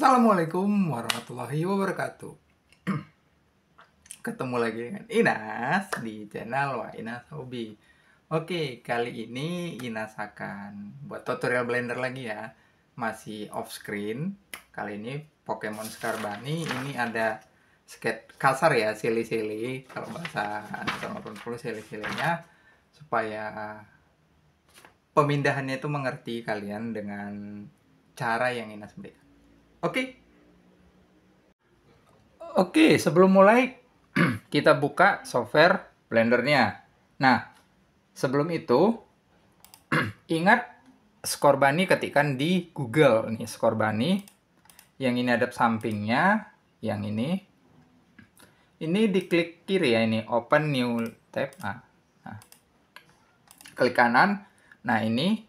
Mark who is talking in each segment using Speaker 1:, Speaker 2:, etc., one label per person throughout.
Speaker 1: Assalamualaikum warahmatullahi wabarakatuh Ketemu lagi dengan Inas di channel Wah Inas Hobi Oke, kali ini Inas akan buat tutorial Blender lagi ya Masih off screen Kali ini Pokemon Skarbani ini ada skate kasar ya, sili-sili Kalau bahasa anak Pulu, sili-silinya Supaya pemindahannya itu mengerti kalian dengan cara yang Inas berikan Oke. Okay. Oke, okay, sebelum mulai kita buka software blendernya. Nah, sebelum itu ingat skor bani ketikan di Google nih bani. Yang ini ada sampingnya, yang ini. Ini diklik kiri ya ini open new tab. Nah, nah. Klik kanan. Nah, ini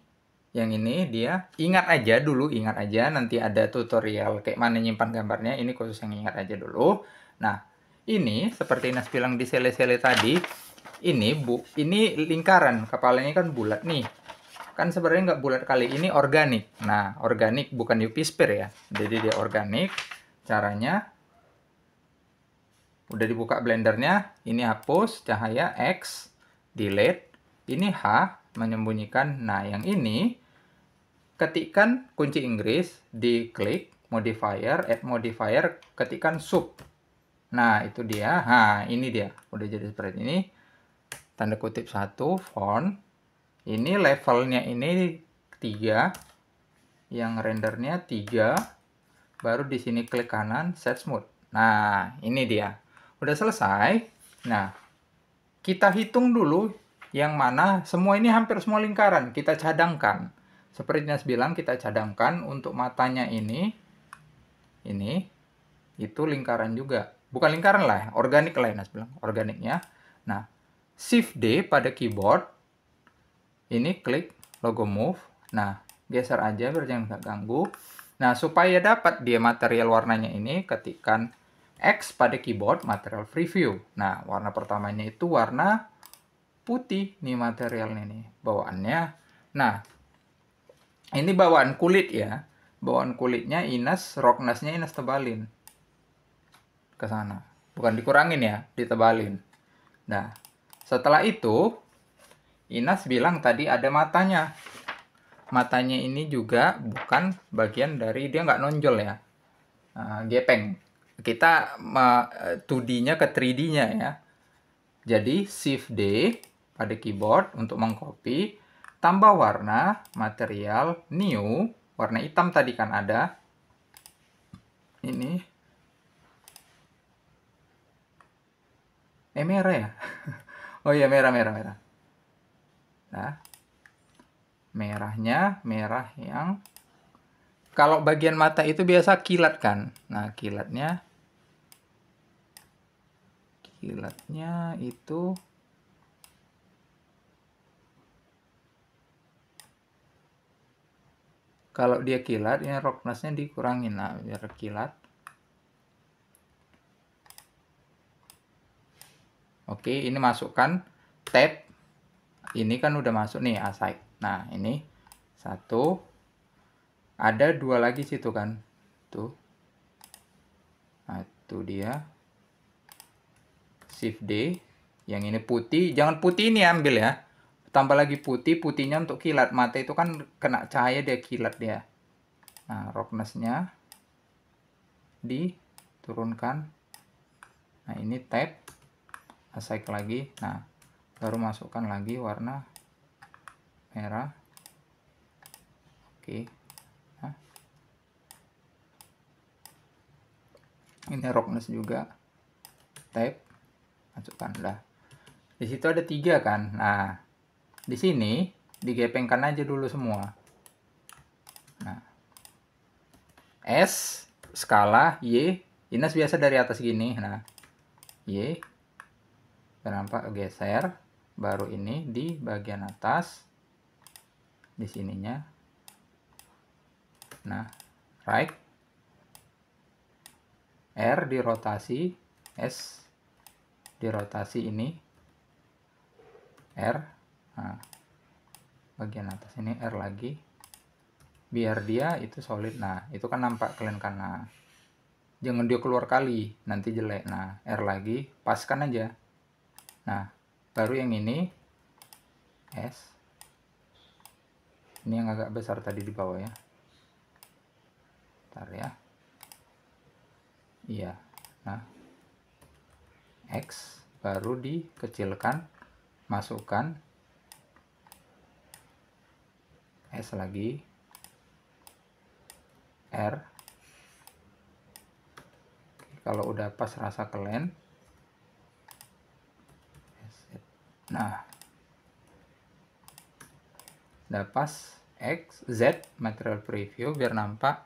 Speaker 1: yang ini dia ingat aja dulu ingat aja nanti ada tutorial kayak mana nyimpan gambarnya ini khusus yang ingat aja dulu nah ini seperti nas bilang di sele-sele tadi ini bu ini lingkaran kepalanya kan bulat nih kan sebenarnya nggak bulat kali ini organik nah organik bukan upisper ya jadi dia organik caranya udah dibuka blendernya ini hapus cahaya X delete ini H menyembunyikan nah yang ini ketikkan kunci Inggris, di klik modifier, add modifier, ketikkan sub. Nah, itu dia. Ha, ini dia. Udah jadi seperti ini. Tanda kutip satu font. Ini levelnya ini 3. Yang rendernya 3. Baru di sini klik kanan, set smooth. Nah, ini dia. Udah selesai. Nah, kita hitung dulu yang mana semua ini hampir semua lingkaran. Kita cadangkan. Seperti Dinas bilang, kita cadangkan untuk matanya ini, ini, itu lingkaran juga. Bukan lingkaran lah, organik lah Dinas bilang, organiknya. Nah, Shift D pada keyboard, ini klik logo move. Nah, geser aja biar jangan nggak ganggu. Nah, supaya dapat dia material warnanya ini, ketikkan X pada keyboard material preview. Nah, warna pertamanya itu warna putih nih materialnya nih bawaannya. Nah, ini bawaan kulit ya bawaan kulitnya Inas roknasnya Inas tebalin ke sana bukan dikurangin ya ditebalin nah setelah itu Inas bilang tadi ada matanya matanya ini juga bukan bagian dari dia nggak nonjol ya uh, gepeng kita uh, eh, 2D-nya ke 3D-nya ya jadi shift D pada keyboard untuk mengcopy tambah warna, material, new, warna hitam tadi kan ada. Ini. Eh, merah ya? oh iya, merah, merah, merah. Nah, merahnya, merah yang... Kalau bagian mata itu biasa kilat kan? Nah, kilatnya... Kilatnya itu kalau dia kilat ya roughnessnya dikurangin lah biar kilat oke ini masukkan tab ini kan udah masuk nih aside nah ini satu ada dua lagi situ kan tuh nah, itu dia shift D yang ini putih jangan putih ini ambil ya tambah lagi putih putihnya untuk kilat mata itu kan kena cahaya dia kilat dia nah rocknessnya diturunkan nah ini tab asik nah, lagi nah baru masukkan lagi warna merah oke nah. ini rockness juga tab masukkan dah di situ ada tiga kan nah di sini digepengkan aja dulu semua. Nah. S skala Y, ini biasa dari atas gini. Nah, Y berapa geser baru ini di bagian atas di sininya. Nah, right R dirotasi S dirotasi ini R nah, bagian atas ini R lagi biar dia itu solid nah itu kan nampak kalian karena jangan dia keluar kali nanti jelek nah R lagi paskan aja nah baru yang ini S ini yang agak besar tadi di bawah ya ntar ya iya nah X baru dikecilkan masukkan S lagi R kalau udah pas rasa kelen nah udah pas X Z material preview biar nampak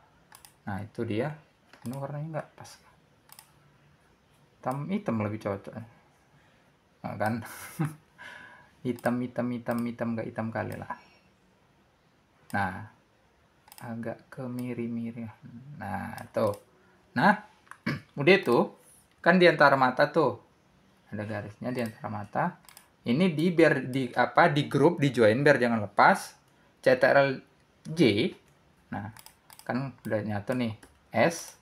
Speaker 1: nah itu dia ini warnanya nggak pas hitam hitam lebih cocok nah, kan hitam hitam hitam hitam nggak hitam kali lah Nah, agak kemiri miring Nah, tuh. Nah, udah tuh. Kan di antara mata tuh. Ada garisnya di antara mata. Ini di biar di apa di grup di join biar jangan lepas. CTRL J. Nah, kan udah nyatu nih. S.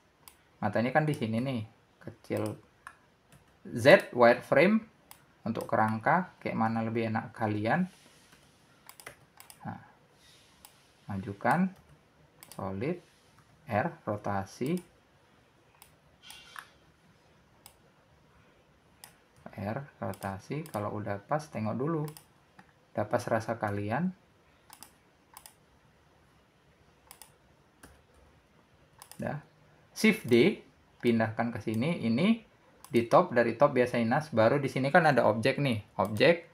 Speaker 1: Matanya kan di sini nih. Kecil. Z wireframe untuk kerangka kayak mana lebih enak kalian majukan solid R rotasi R rotasi kalau udah pas tengok dulu udah pas rasa kalian udah shift D pindahkan ke sini ini di top dari top biasa inas baru di sini kan ada objek nih objek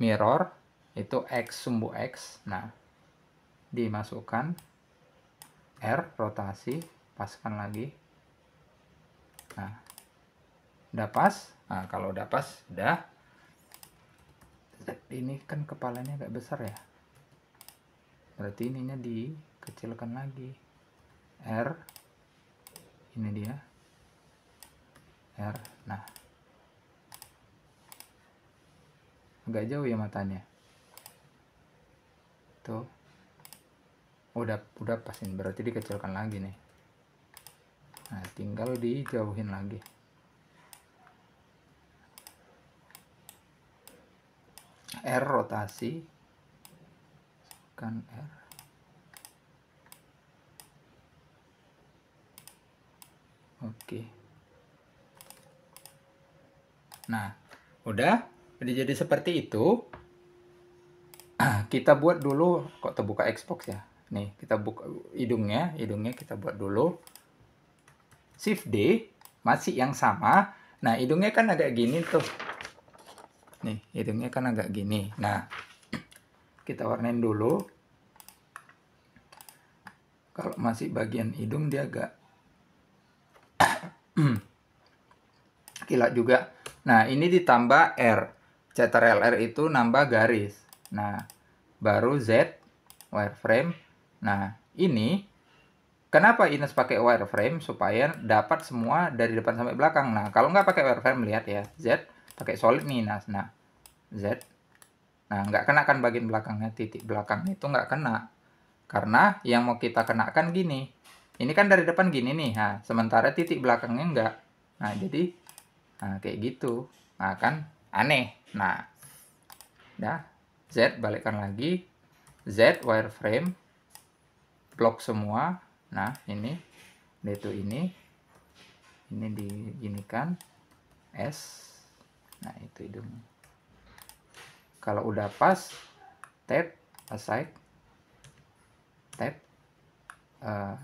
Speaker 1: mirror itu X sumbu X nah dimasukkan R rotasi paskan lagi nah udah pas nah kalau udah pas udah ini kan kepalanya agak besar ya berarti ininya dikecilkan lagi R ini dia R nah agak jauh ya matanya tuh Oh, udah udah pasin berarti dikecilkan lagi nih nah tinggal dijauhin lagi R rotasi kan R oke nah udah udah jadi seperti itu kita buat dulu kok terbuka Xbox ya Nih, kita buka hidungnya, hidungnya kita buat dulu. Shift D, masih yang sama. Nah, hidungnya kan agak gini tuh. Nih, hidungnya kan agak gini. Nah, kita warnain dulu. Kalau masih bagian hidung dia agak kilat juga. Nah, ini ditambah R. Cetar LR itu nambah garis. Nah, baru Z wireframe Nah, ini kenapa Ines pakai wireframe supaya dapat semua dari depan sampai belakang. Nah, kalau nggak pakai wireframe lihat ya, Z pakai solid nih, nas nah Z. Nah, nggak kena kan bagian belakangnya, titik belakang itu nggak kena. Karena yang mau kita kenakan gini. Ini kan dari depan gini nih, nah, sementara titik belakangnya nggak. Nah, jadi nah, kayak gitu. Nah, kan aneh. Nah, dah Z balikkan lagi. Z wireframe blok semua nah ini yaitu ini ini diginikan S nah itu hidungnya kalau udah pas tap aside tap uh, eh,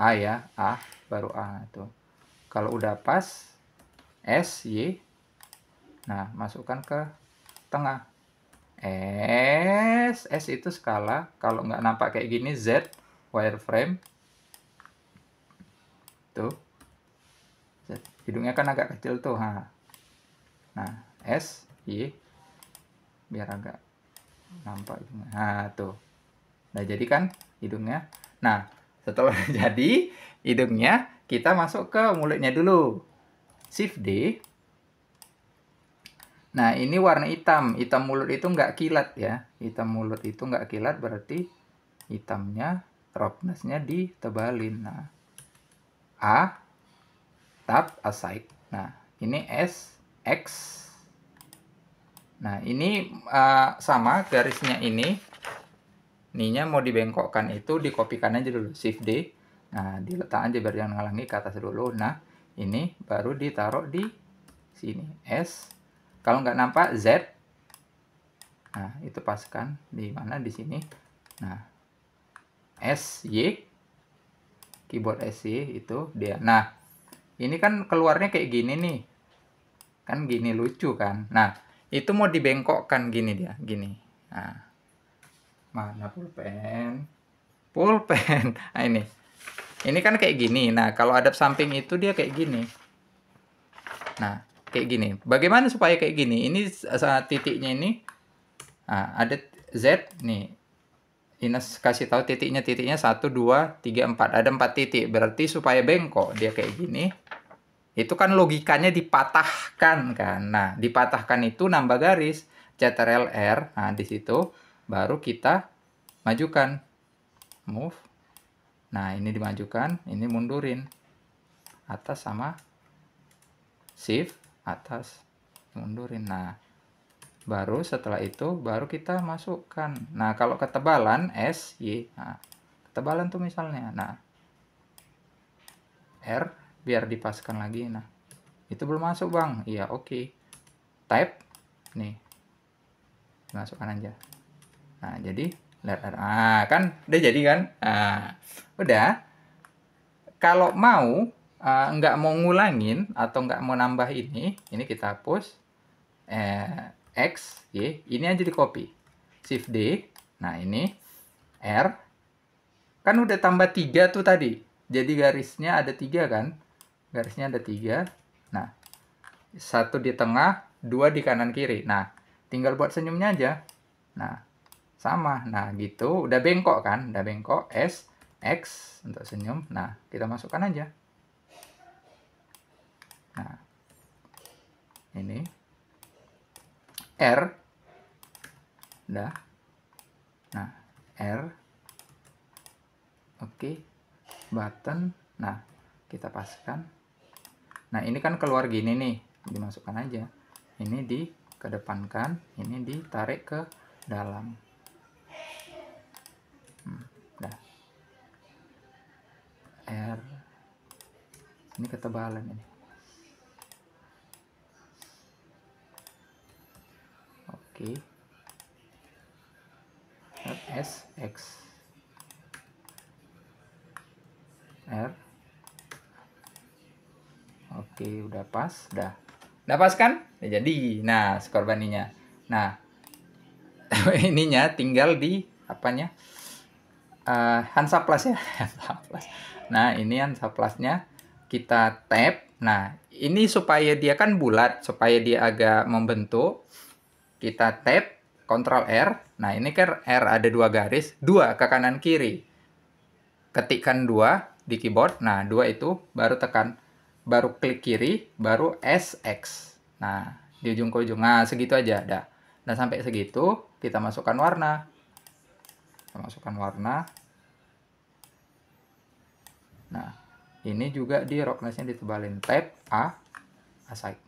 Speaker 1: A ya A baru A itu kalau udah pas S Y nah masukkan ke tengah S S itu skala kalau nggak nampak kayak gini Z wireframe tuh Z. hidungnya kan agak kecil tuh ha. nah S Y biar agak nampak nah tuh nah jadi kan hidungnya nah setelah jadi hidungnya kita masuk ke mulutnya dulu shift D Nah, ini warna hitam. Hitam mulut itu nggak kilat ya. Hitam mulut itu nggak kilat berarti hitamnya, roughnessnya ditebalin. Nah, A, tap aside. Nah, ini S, X. Nah, ini uh, sama garisnya ini. Ininya mau dibengkokkan itu dikopikan aja dulu, shift D. Nah, diletak aja biar jangan ngalangi ke atas dulu. Nah, ini baru ditaruh di sini, S, kalau nggak nampak Z, nah itu paskan di mana di sini. Nah, S Y, keyboard S Y, itu dia. Nah, ini kan keluarnya kayak gini nih. Kan gini lucu kan. Nah, itu mau dibengkokkan gini dia, gini. Nah, mana pulpen? Pulpen. Nah, ini. Ini kan kayak gini. Nah, kalau ada samping itu dia kayak gini. Nah, kayak gini. Bagaimana supaya kayak gini? Ini saat titiknya ini nah, ada Z nih. Ines kasih tahu titiknya titiknya 1 2 3 4. Ada 4 titik. Berarti supaya bengkok dia kayak gini. Itu kan logikanya dipatahkan kan. Nah, dipatahkan itu nambah garis Ctrl R. Nah, di situ baru kita majukan. Move. Nah, ini dimajukan, ini mundurin. Atas sama shift atas mundurin nah baru setelah itu baru kita masukkan nah kalau ketebalan S Y nah, ketebalan tuh misalnya nah R biar dipaskan lagi nah itu belum masuk bang iya oke okay. type nih masukkan aja nah jadi lihat ah kan udah jadi kan Ah, udah kalau mau uh, nggak mau ngulangin atau nggak mau nambah ini, ini kita hapus. Eh, X, Y, ini aja di copy. Shift D, nah ini R. Kan udah tambah 3 tuh tadi. Jadi garisnya ada 3 kan? Garisnya ada 3. Nah, satu di tengah, dua di kanan kiri. Nah, tinggal buat senyumnya aja. Nah, sama. Nah, gitu. Udah bengkok kan? Udah bengkok. S, X untuk senyum. Nah, kita masukkan aja. Nah, ini R dah. Nah, R oke okay. button. Nah, kita paskan. Nah, ini kan keluar gini nih, dimasukkan aja. Ini di kedepankan ini ditarik ke dalam. Hmm, dah. R ini ketebalan ini Oke. R S X R Oke, udah pas, dah. Udah pas kan? Udah jadi. Nah, skor baninya, Nah, ininya tinggal di apanya? Uh, Hansa Plus ya. Hansa Plus. Nah, ini Hansa Plusnya kita tap. Nah, ini supaya dia kan bulat, supaya dia agak membentuk kita tap Ctrl R. Nah, ini kan R ada dua garis, dua ke kanan kiri. Ketikkan dua di keyboard. Nah, dua itu baru tekan, baru klik kiri, baru SX. Nah, di ujung ke ujung. Nah, segitu aja ada. Nah, sampai segitu kita masukkan warna. Kita masukkan warna. Nah, ini juga di rocknessnya ditebalin tab A aside.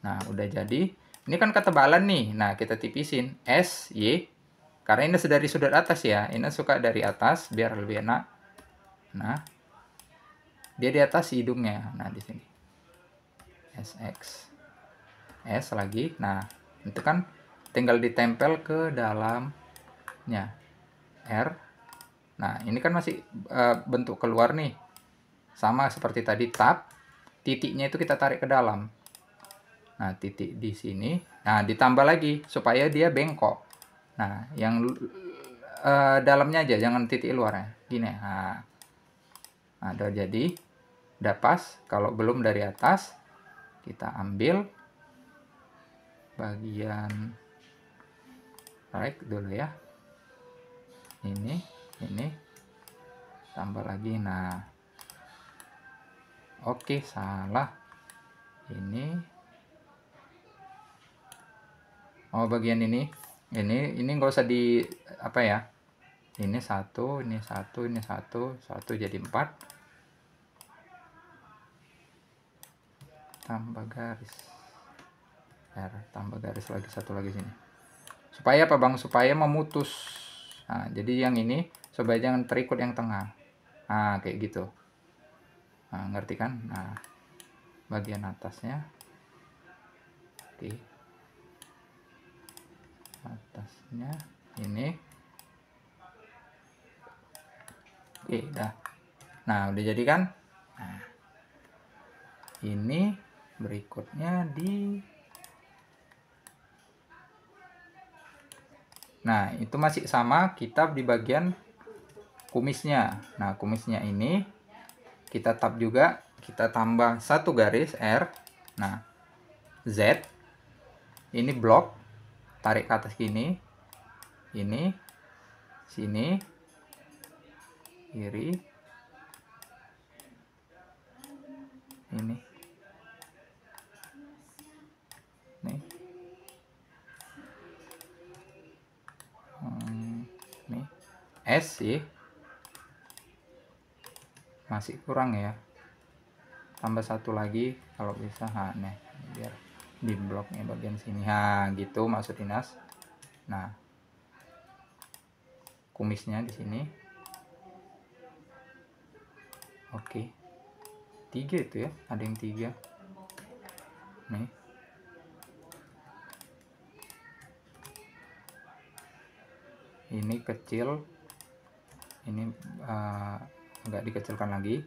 Speaker 1: Nah, udah jadi. Ini kan ketebalan nih. Nah, kita tipisin S, Y. Karena ini dari sudut atas ya. Ini suka dari atas biar lebih enak. Nah, dia di atas hidungnya. Nah, di sini. s x S lagi. Nah, itu kan tinggal ditempel ke dalamnya. R. Nah, ini kan masih uh, bentuk keluar nih. Sama seperti tadi tab. Titiknya itu kita tarik ke dalam. Nah, titik di sini. Nah, ditambah lagi supaya dia bengkok. Nah, yang uh, dalamnya aja, jangan titik luarnya. Gini. Nah, nah jadi. Udah pas. Kalau belum dari atas, kita ambil bagian right dulu ya. Ini, ini. Tambah lagi. Nah, oke, salah. Ini oh bagian ini ini ini nggak usah di apa ya ini satu ini satu ini satu satu jadi empat tambah garis R tambah garis lagi satu lagi sini supaya apa bang supaya memutus nah, jadi yang ini supaya jangan terikut yang tengah nah kayak gitu nah, ngerti kan nah bagian atasnya oke okay atasnya ini oke dah nah udah jadi kan nah, ini berikutnya di nah itu masih sama kita di bagian kumisnya nah kumisnya ini kita tap juga kita tambah satu garis R nah Z ini blok tarik ke atas gini ini sini kiri ini nih ini, hmm, nih S sih masih kurang ya tambah satu lagi kalau bisa nah di bloknya bagian sini ha gitu maksud dinas nah kumisnya di sini oke tiga itu ya ada yang tiga nih ini kecil ini uh, dikecilkan lagi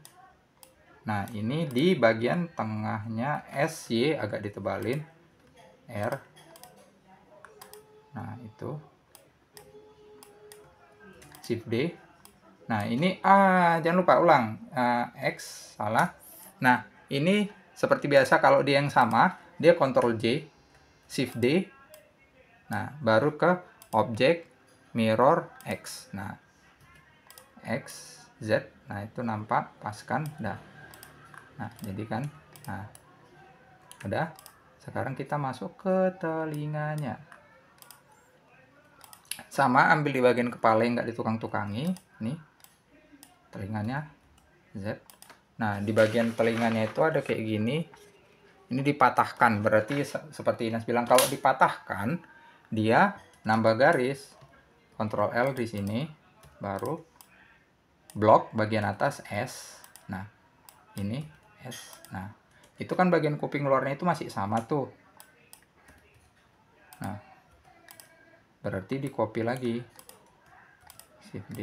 Speaker 1: Nah, ini di bagian tengahnya SY agak ditebalin R. Nah, itu. Shift D. Nah, ini A ah, jangan lupa ulang uh, X salah. Nah, ini seperti biasa kalau dia yang sama, dia kontrol J, Shift D. Nah, baru ke objek mirror X. Nah, X Z. Nah, itu nampak paskan. Nah, nah jadi kan nah udah sekarang kita masuk ke telinganya sama ambil di bagian kepala yang nggak ditukang-tukangi nih telinganya Z nah di bagian telinganya itu ada kayak gini ini dipatahkan berarti seperti Ines bilang kalau dipatahkan dia nambah garis Ctrl L di sini baru blok bagian atas S nah ini S. Nah, itu kan bagian kuping luarnya itu masih sama tuh. Nah, berarti di copy lagi. Shift D.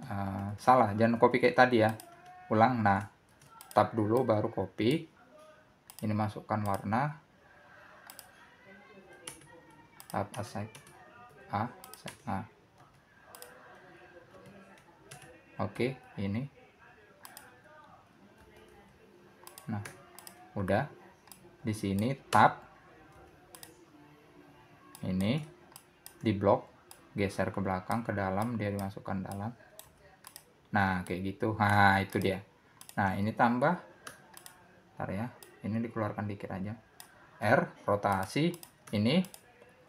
Speaker 1: Uh, salah, jangan copy kayak tadi ya. Ulang, nah. Tab dulu baru copy. Ini masukkan warna. Tab aside. ah, aside A. Nah. Oke, ini. Nah, udah di sini tab ini di blok geser ke belakang ke dalam dia dimasukkan dalam nah kayak gitu nah itu dia nah ini tambah ntar ya ini dikeluarkan dikit aja R rotasi ini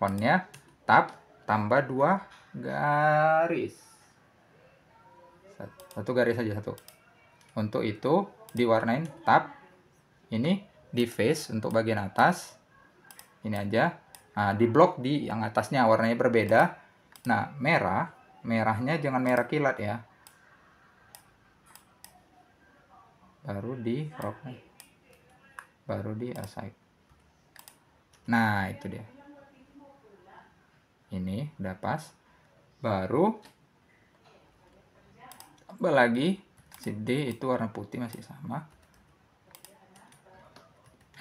Speaker 1: fontnya tab tambah dua garis satu garis aja satu untuk itu diwarnain tab ini di face untuk bagian atas ini aja nah, di blok di yang atasnya warnanya berbeda nah merah merahnya jangan merah kilat ya baru di rock baru di aside nah itu dia ini udah pas baru tambah lagi CD itu warna putih masih sama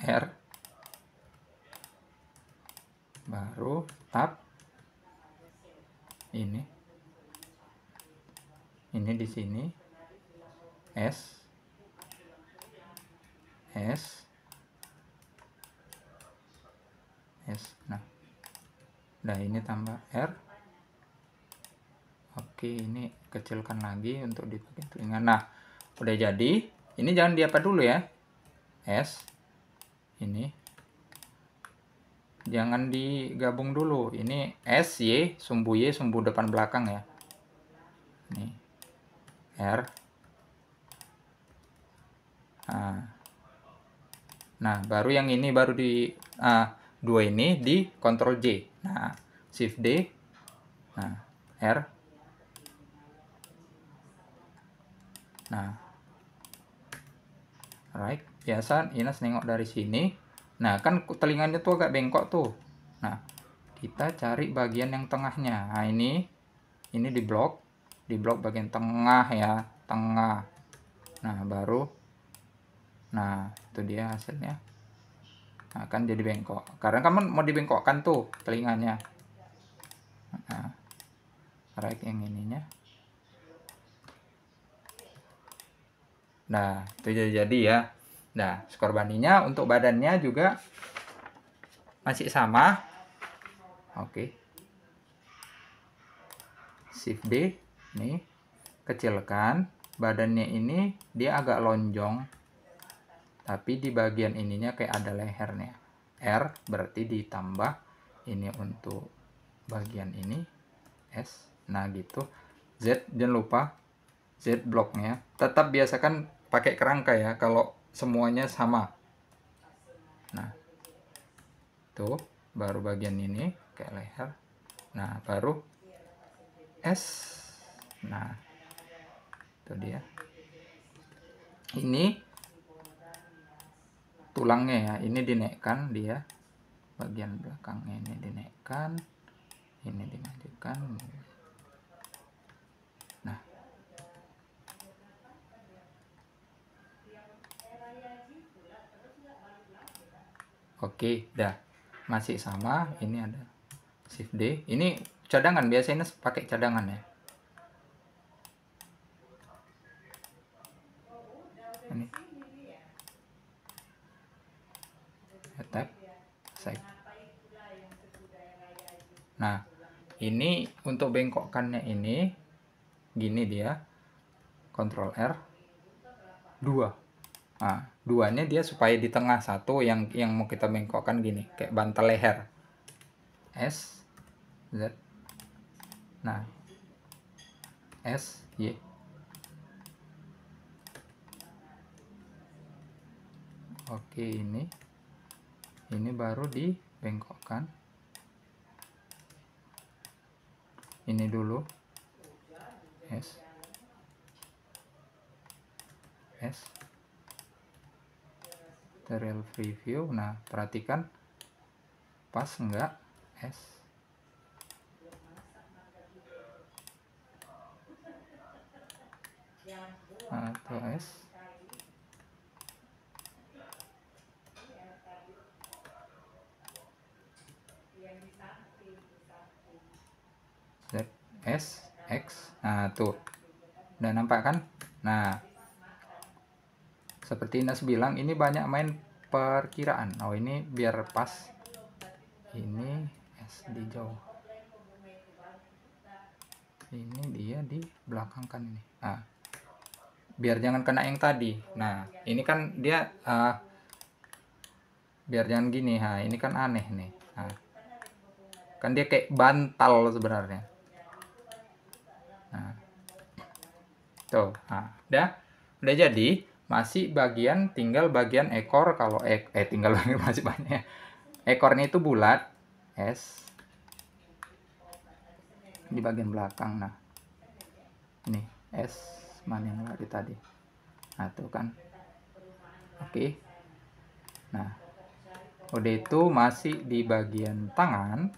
Speaker 1: R baru tab ini ini di sini S S S nah nah ini tambah R oke ini kecilkan lagi untuk dipakai telinga nah udah jadi ini jangan diapa dulu ya S ini jangan digabung dulu ini S Y sumbu Y sumbu depan belakang ya ini R nah, nah baru yang ini baru di uh, dua ini di Ctrl J nah Shift D nah R nah right biasa Inas nengok dari sini nah kan telinganya tuh agak bengkok tuh nah kita cari bagian yang tengahnya nah ini ini di blok di blok bagian tengah ya tengah nah baru nah itu dia hasilnya nah, kan jadi bengkok karena kamu mau dibengkokkan tuh telinganya nah right yang ininya nah itu jadi, -jadi ya Nah, skor bandingnya untuk badannya juga masih sama. Oke. Shift d nih kecilkan badannya ini dia agak lonjong. Tapi di bagian ininya kayak ada lehernya. R berarti ditambah ini untuk bagian ini S. Nah, gitu. Z jangan lupa Z bloknya. Tetap biasakan pakai kerangka ya kalau semuanya sama nah tuh baru bagian ini kayak leher nah baru S nah itu dia ini tulangnya ya ini dinaikkan dia bagian belakangnya ini dinaikkan ini dimajukan Oke, dah. Masih sama, ini ada shift D. Ini cadangan, biasanya pakai cadangan ya. Ini. Tab, Nah, ini untuk bengkokkannya ini gini dia. Ctrl R 2. Nah, duanya dia supaya di tengah satu yang yang mau kita bengkokkan gini kayak bantal leher S Z nah S Y oke ini ini baru dibengkokkan ini dulu S S serial preview nah perhatikan pas enggak S atau S S X nah tuh udah nampak kan nah seperti Inas bilang ini banyak main perkiraan oh ini biar pas ini SD di jauh ini dia di belakang kan ini ah biar jangan kena yang tadi nah ini kan dia uh, biar jangan gini ha nah, ini kan aneh nih ha. Nah, kan dia kayak bantal sebenarnya nah tuh ha ah, udah udah jadi masih bagian tinggal bagian ekor kalau ek, eh tinggal bagian masih banyak ekornya itu bulat S di bagian belakang nah ini S mana yang lari tadi nah tuh kan oke nah udah itu masih di bagian tangan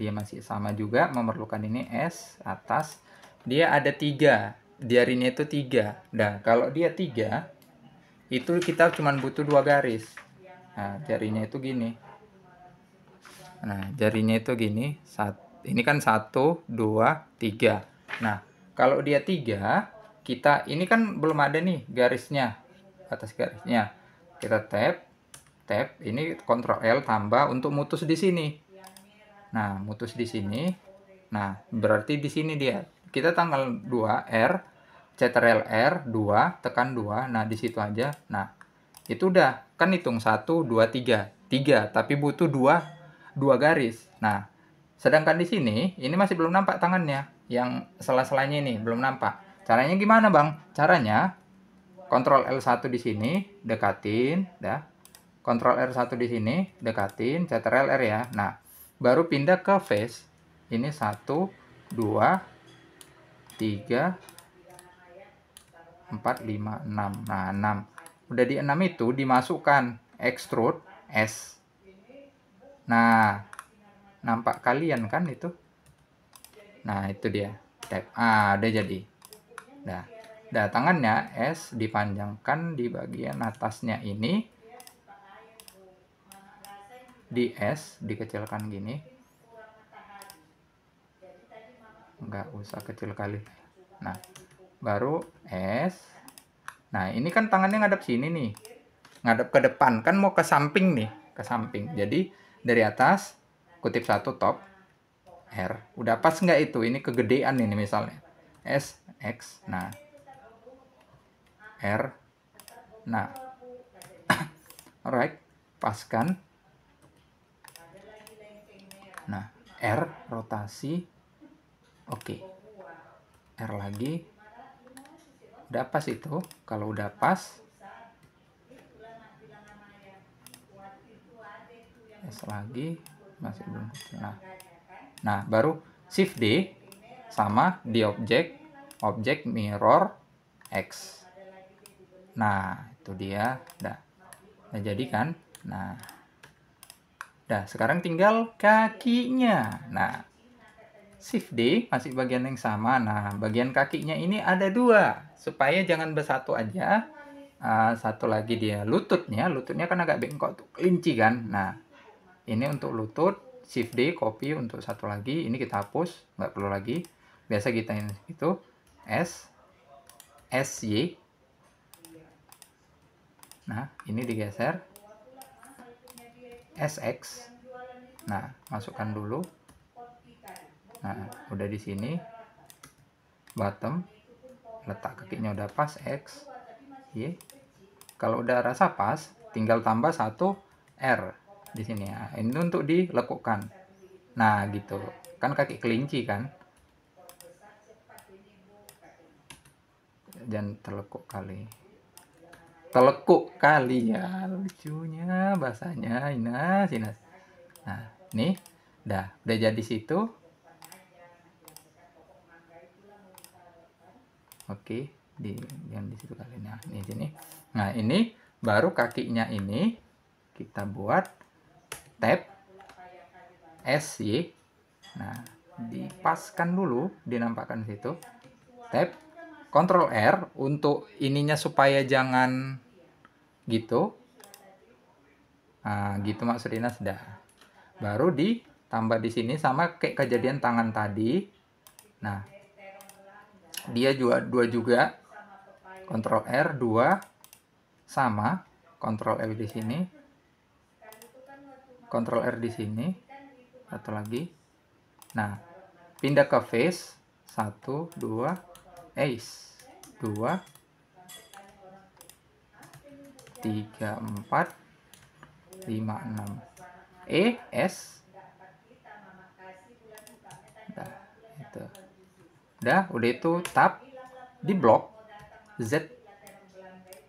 Speaker 1: dia masih sama juga memerlukan ini S atas dia ada tiga diarinya itu tiga. Nah, kalau dia tiga, itu kita cuma butuh dua garis. Nah, jarinya itu gini. Nah, jarinya itu gini. Sat, ini kan satu, dua, tiga. Nah, kalau dia tiga, kita ini kan belum ada nih garisnya atas garisnya. Kita tap, tap. Ini kontrol L tambah untuk mutus di sini. Nah, mutus di sini. Nah, berarti di sini dia kita tanggal 2 R CTRL R 2 tekan 2 nah di situ aja nah itu udah kan hitung 1 2 3 3 tapi butuh 2 2 garis nah sedangkan di sini ini masih belum nampak tangannya yang sela-selanya ini belum nampak caranya gimana Bang caranya Ctrl L1 di sini dekatin dah Ctrl R1 di sini dekatin CTRL R ya nah baru pindah ke face ini 1 2 3 4 5 6 nah 6 udah di 6 itu dimasukkan extrude S nah nampak kalian kan itu nah itu dia tab ah udah jadi nah Nah, tangannya S dipanjangkan di bagian atasnya ini. Di S dikecilkan gini nggak usah kecil kali nah baru S nah ini kan tangannya ngadap sini nih ngadap ke depan kan mau ke samping nih ke samping jadi dari atas kutip satu top R udah pas nggak itu ini kegedean ini misalnya S X nah R nah right, pas kan nah R rotasi Oke. R lagi. Udah pas itu. Kalau udah pas. S lagi. Masih belum. Nah, nah baru shift D sama di objek. Objek mirror X. Nah, itu dia. Dah. Nah, jadi kan. Nah. Dah, sekarang tinggal kakinya. Nah, Shift D masih bagian yang sama. Nah, bagian kakinya ini ada dua. Supaya jangan bersatu aja. Uh, satu lagi dia lututnya. Lututnya kan agak bengkok tuh, kelinci kan. Nah, ini untuk lutut. Shift D, copy untuk satu lagi. Ini kita hapus. Nggak perlu lagi. Biasa kita ini itu S, S, Y. Nah, ini digeser. S X. Nah, masukkan dulu nah udah di sini bottom letak kakinya udah pas X Y kalau udah rasa pas tinggal tambah satu R di sini ya ini untuk dilekukkan nah gitu kan kaki kelinci kan jangan terlekuk kali telekuk kali ya lucunya bahasanya Inas Inas nah nih dah udah jadi situ Oke, di yang di situ kali nah, ini sini. Nah, ini baru kakinya ini kita buat tab Y, Nah, dipaskan dulu, dinampakkan situ. Tab Ctrl R untuk ininya supaya jangan gitu. Nah, gitu maksudnya sudah. Baru ditambah di sini sama kayak kejadian tangan tadi. Nah, dia juga dua juga Ctrl R 2 sama Ctrl F di sini Ctrl R di sini satu lagi nah pindah ke face 1 2 ace 2 3, 4, 5, 6. E, S. Nah, itu udah udah itu tab di blok Z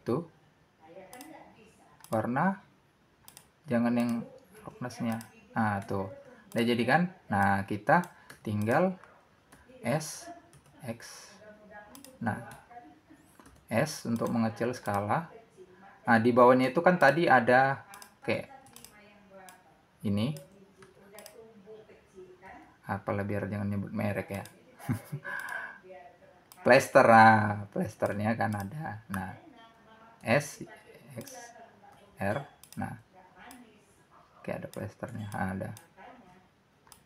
Speaker 1: tuh warna jangan yang roughnessnya nah tuh udah jadi kan nah kita tinggal S X nah S untuk mengecil skala nah di bawahnya itu kan tadi ada kayak ini apalah biar jangan nyebut merek ya plester nah plesternya kan ada nah S X R nah oke ada plesternya nah, ada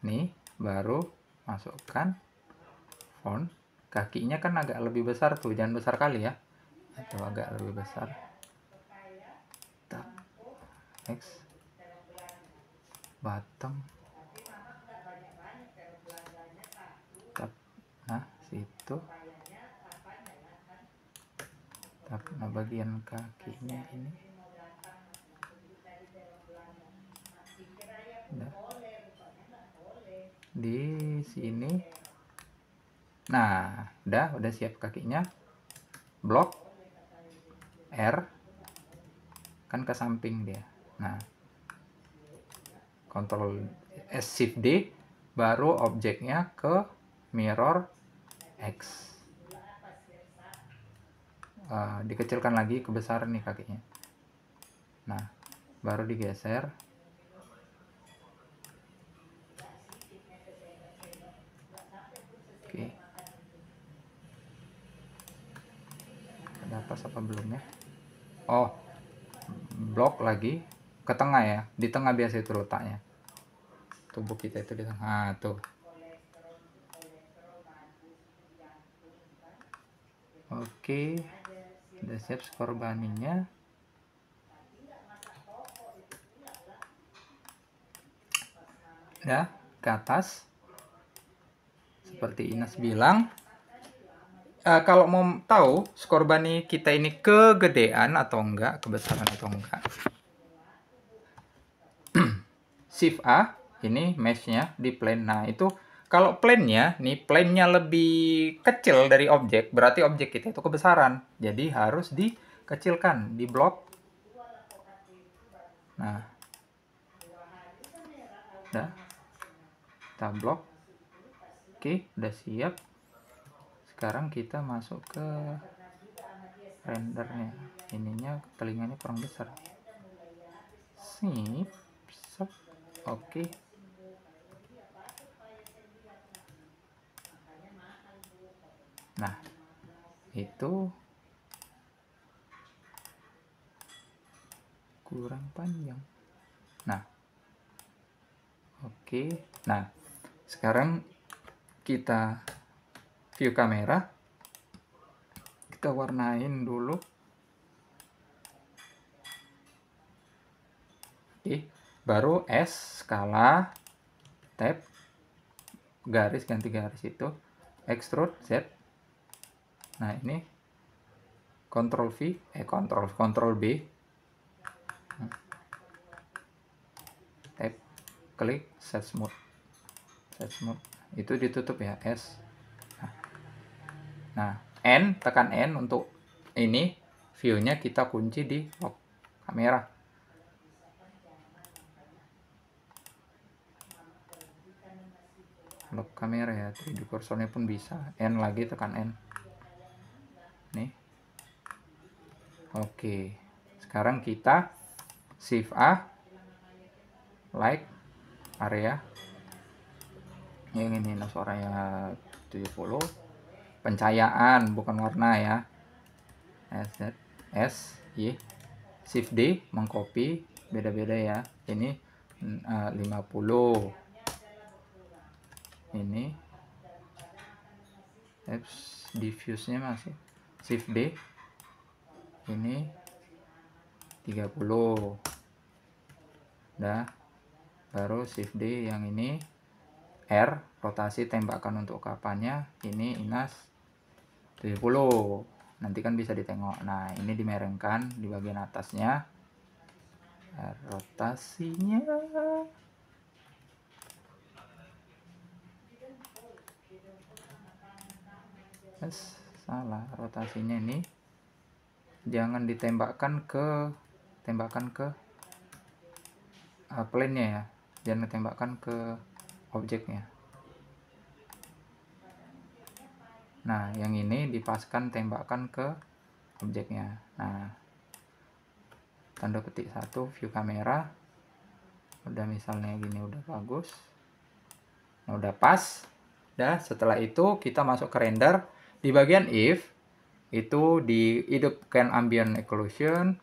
Speaker 1: nih baru masukkan font kakinya kan agak lebih besar tuh jangan besar kali ya atau agak lebih besar X bottom nah situ tapi nah bagian kakinya ini nah. di sini nah udah udah siap kakinya blok R kan ke samping dia nah kontrol S eh, shift D baru objeknya ke mirror X uh, dikecilkan lagi kebesaran nih kakinya nah baru digeser oke ada apa apa belum ya oh blok lagi ke tengah ya di tengah biasa itu letaknya tubuh kita itu di tengah Ah, tuh Oke, sudah siap skor bani-nya. Udah, ke atas. Seperti Inas bilang, uh, kalau mau tahu skor bani kita ini kegedean atau enggak, kebesaran atau enggak. Shift A, ini meshnya di plane. Nah, itu kalau plane-nya nih plane-nya lebih kecil dari objek, berarti objek kita itu kebesaran. Jadi harus dikecilkan di blok. Nah. Dah. Kita blok. Oke, udah siap. Sekarang kita masuk ke rendernya. Ininya telinganya kurang besar. Sip. Oke, Nah, itu kurang panjang. Nah, oke. Nah, sekarang kita view kamera. Kita warnain dulu. Oke, baru S skala tab garis ganti garis itu extrude Z Nah, ini control V, eh control Ctrl B. Tap, klik, set smooth. Set smooth. Itu ditutup ya, S. Nah. nah, N, tekan N untuk ini. View-nya kita kunci di lock kamera. Lock kamera ya, 3D cursornya pun bisa. N lagi, tekan N. Oke. Sekarang kita shift A like area yang ini nah suaranya 70 pencahayaan bukan warna ya S, S Y shift D mengcopy beda-beda ya ini mm, e, uh, 50 ini Eps, diffuse nya masih shift D ini 30 udah baru shift D yang ini R rotasi tembakan untuk kapannya ini inas 70 nanti kan bisa ditengok nah ini dimerengkan di bagian atasnya R rotasinya salah rotasinya ini jangan ditembakkan ke tembakan ke uh, plane-nya ya jangan ditembakkan ke objeknya nah yang ini dipaskan tembakan ke objeknya nah tanda petik satu view kamera udah misalnya gini udah bagus nah, udah pas dah setelah itu kita masuk ke render di bagian if itu dihidupkan ambient occlusion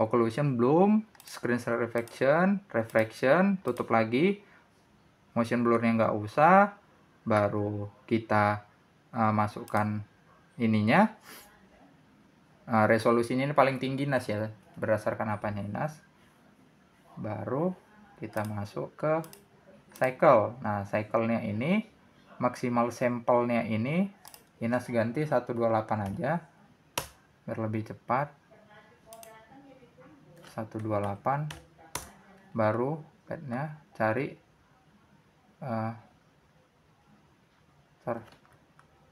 Speaker 1: occlusion bloom, screen reflection refraction tutup lagi motion blurnya nggak usah baru kita uh, masukkan ininya uh, resolusinya ini paling tinggi nas ya berdasarkan nih nas baru kita masuk ke cycle nah cycle-nya ini maksimal sampelnya ini Inas ganti 128 aja biar lebih cepat 128 baru petnya cari uh, eh,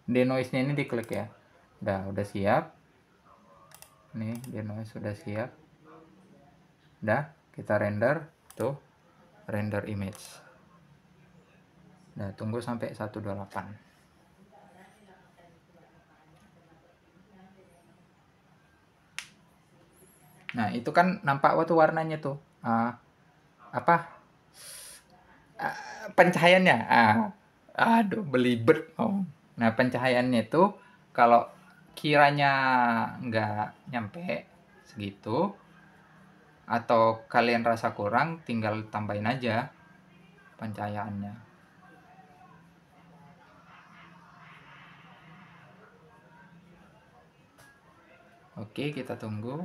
Speaker 1: denoise nya ini diklik ya udah udah siap nih denoise sudah siap udah kita render tuh render image nah tunggu sampai 128 Nah, itu kan nampak waktu warnanya tuh. Uh, apa? Uh, ah, pencahayaannya. Uh, ah, aduh, belibet. Oh. Nah, pencahayaannya itu kalau kiranya nggak nyampe segitu atau kalian rasa kurang tinggal tambahin aja pencahayaannya. Oke, kita tunggu.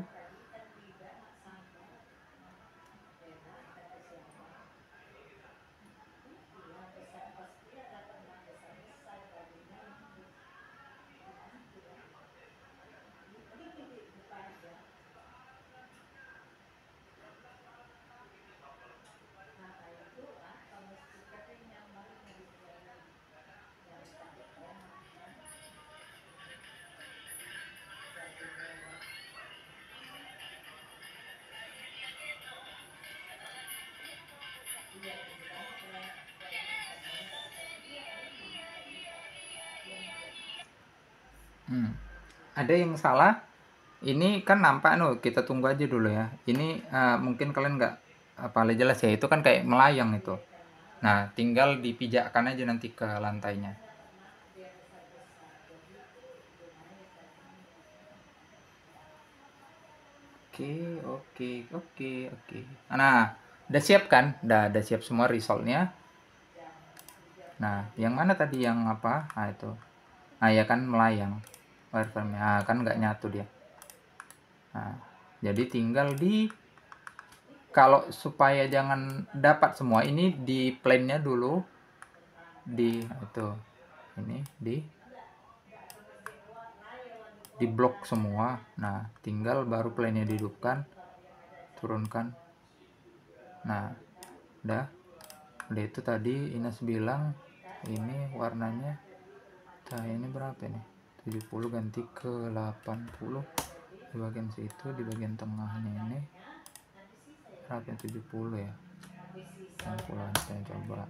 Speaker 1: hmm. ada yang salah ini kan nampak no kita tunggu aja dulu ya ini uh, mungkin kalian nggak apalagi jelas ya itu kan kayak melayang itu nah tinggal dipijakkan aja nanti ke lantainya Oke, oke, oke, oke. Nah, udah siap kan? Udah, udah siap semua resultnya. Nah, yang mana tadi yang apa? Nah, itu. Nah, ya kan melayang wireframe nah, kan nggak nyatu dia nah, jadi tinggal di kalau supaya jangan dapat semua ini di plane-nya dulu di itu ini di di blok semua nah tinggal baru plane-nya dihidupkan turunkan nah udah udah itu tadi Ines bilang ini warnanya nah ini berapa nih 70 ganti ke 80 di bagian situ di bagian tengahnya ini rapin 70 ya yang pulang saya coba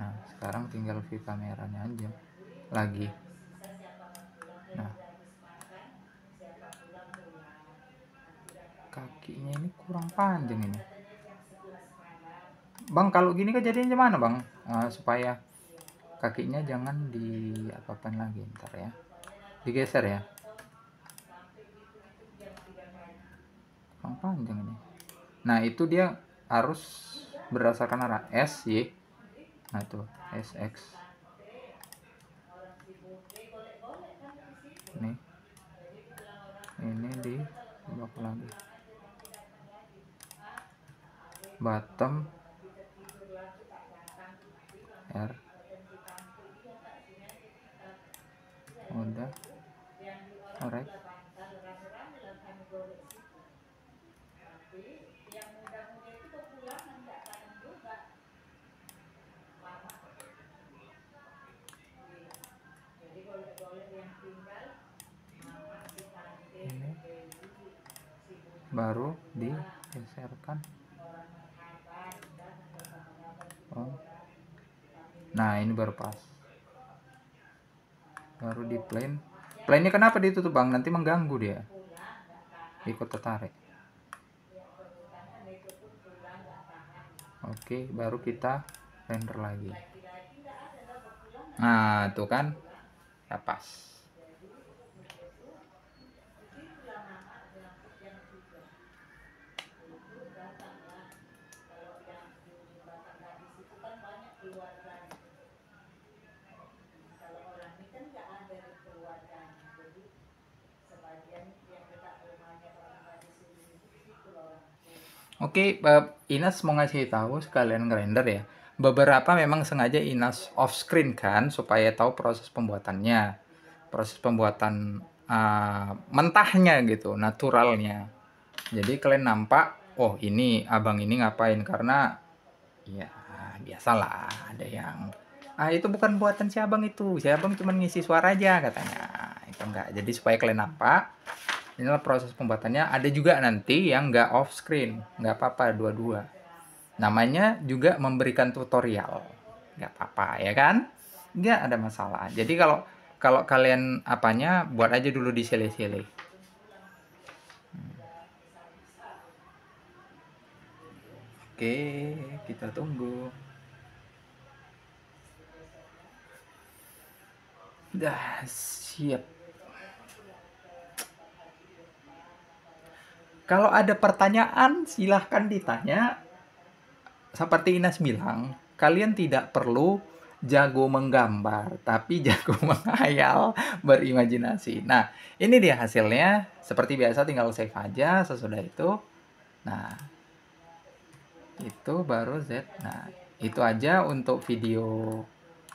Speaker 1: nah sekarang tinggal view kameranya aja lagi nah kakinya ini kurang panjang ini bang kalau gini kejadian gimana bang uh, supaya kakinya jangan di apa-apain lagi ntar ya digeser ya kurang panjang ini nah itu dia harus berdasarkan arah S Y nah itu SX ini ini di bawah lagi bottom R udah Alright. baru digeserkan. Oh. Nah, ini baru pas. Baru di plane Plannya kenapa ditutup bang? Nanti mengganggu dia. Ikut tertarik. Oke, baru kita render lagi. Nah, tuh kan. Lepas. Ya pas. Oke, okay, Inas mau ngasih tahu sekalian render ya. Beberapa memang sengaja Inas off screen kan supaya tahu proses pembuatannya. Proses pembuatan uh, mentahnya gitu, naturalnya. Iya. Jadi kalian nampak, oh ini abang ini ngapain karena ya biasalah ada yang ah itu bukan buatan si abang itu si abang cuma ngisi suara aja katanya itu enggak jadi supaya kalian nampak inilah proses pembuatannya ada juga nanti yang nggak off screen nggak apa-apa dua-dua namanya juga memberikan tutorial nggak apa-apa ya kan nggak ada masalah jadi kalau kalau kalian apanya buat aja dulu di sele-sele oke kita tunggu dah siap Kalau ada pertanyaan, silahkan ditanya. Seperti Inas bilang, kalian tidak perlu jago menggambar, tapi jago menghayal, berimajinasi. Nah, ini dia hasilnya. Seperti biasa tinggal save aja sesudah itu. Nah, itu baru Z. Nah, itu aja untuk video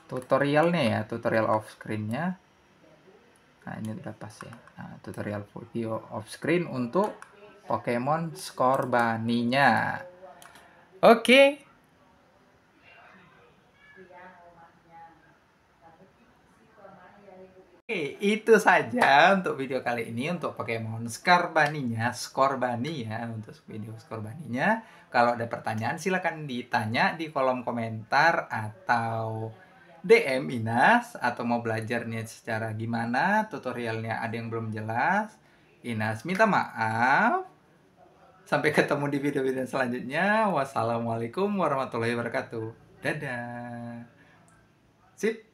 Speaker 1: tutorialnya ya, tutorial off screennya. Nah, ini udah pas ya. Nah, tutorial video off screen untuk Pokemon Skorbaninya. Oke. Okay. Oke, itu saja untuk video kali ini untuk Pokemon Skorbaninya, Skorbani ya untuk video Skorbaninya. Kalau ada pertanyaan silahkan ditanya di kolom komentar atau DM Inas atau mau belajarnya secara gimana, tutorialnya ada yang belum jelas. Inas minta maaf Sampai ketemu di video-video selanjutnya. Wassalamualaikum warahmatullahi wabarakatuh. Dadah. Sip.